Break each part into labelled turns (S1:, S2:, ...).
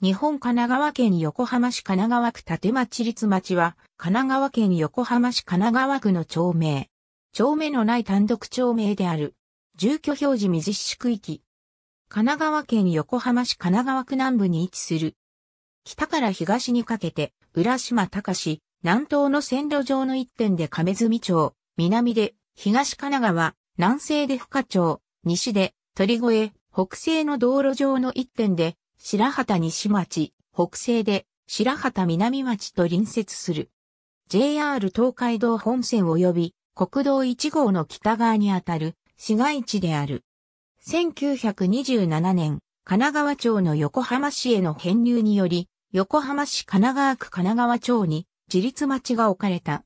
S1: 日本神奈川県横浜市神奈川区立町立町は、神奈川県横浜市神奈川区の町名。町名のない単独町名である。住居表示未実施区域。神奈川県横浜市神奈川区南部に位置する。北から東にかけて、浦島隆、南東の線路上の一点で亀住町、南で東神奈川、南西で深町、西で鳥越、北西の道路上の一点で白畑西町、北西で白畑南町と隣接する。JR 東海道本線及び国道1号の北側にあたる市街地である。1927年、神奈川町の横浜市への編入により、横浜市神奈川区神奈川町に自立町が置かれた。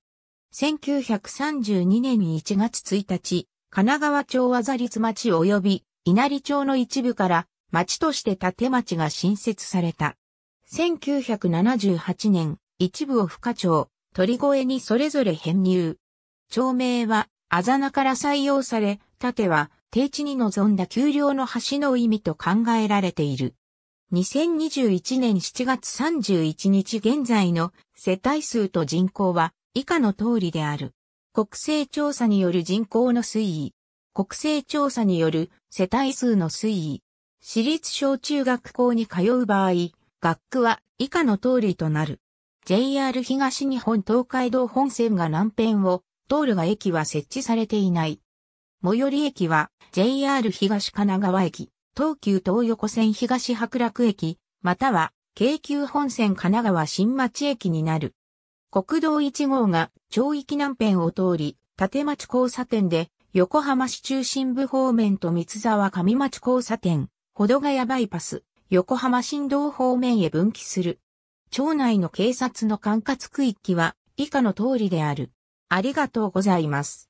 S1: 1932年1月1日、神奈川町は座立町及び稲荷町の一部から町として建町が新設された。1978年、一部を不可町、鳥越にそれぞれ編入。町名は、あざなから採用され、盾は、低地に臨んだ丘陵の橋の意味と考えられている。2021年7月31日現在の世帯数と人口は以下の通りである。国勢調査による人口の推移。国勢調査による世帯数の推移。私立小中学校に通う場合、学区は以下の通りとなる。JR 東日本東海道本線が南辺を、通るが駅は設置されていない。最寄り駅は JR 東神奈川駅、東急東横線東白楽駅、または京急本線神奈川新町駅になる。国道1号が町域南辺を通り、立町交差点で横浜市中心部方面と三沢上町交差点、保土ヶ谷バイパス、横浜新道方面へ分岐する。町内の警察の管轄区域は以下の通りである。ありがとうございます。